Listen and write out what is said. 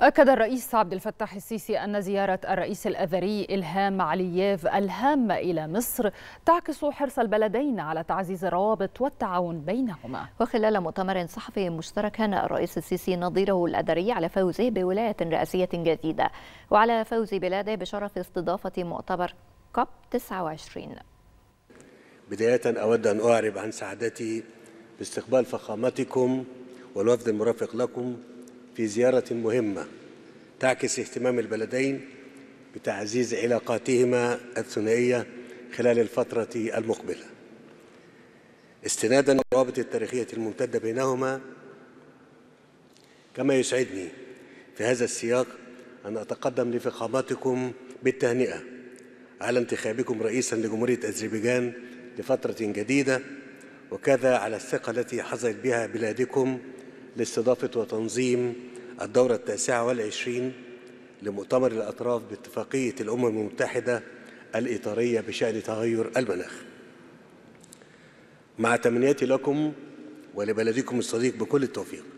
أكد الرئيس عبد الفتاح السيسي أن زيارة الرئيس الأذري إلهام علييف الهامة إلى مصر تعكس حرص البلدين على تعزيز الروابط والتعاون بينهما وخلال مؤتمر صحفي مشترك كان الرئيس السيسي نظيره الأذري على فوزه بولاية رئاسية جديدة وعلى فوز بلاده بشرف استضافة مؤتمر كوب 29 بداية أود أن أعرب عن سعادتي باستقبال فخامتكم والوفد المرافق لكم في زيارة مهمة تعكس اهتمام البلدين بتعزيز علاقاتهما الثنائية خلال الفترة المقبلة استنادا للروابط التاريخية الممتدة بينهما كما يسعدني في هذا السياق أن أتقدم لفخاماتكم بالتهنئة على انتخابكم رئيسا لجمهورية أذربيجان لفترة جديدة وكذا على الثقة التي حظيت بها بلادكم لاستضافة وتنظيم الدورة التاسعة والعشرين لمؤتمر الأطراف باتفاقية الأمم المتحدة الإطارية بشأن تغير المناخ مع تمنياتي لكم ولبلدكم الصديق بكل التوفيق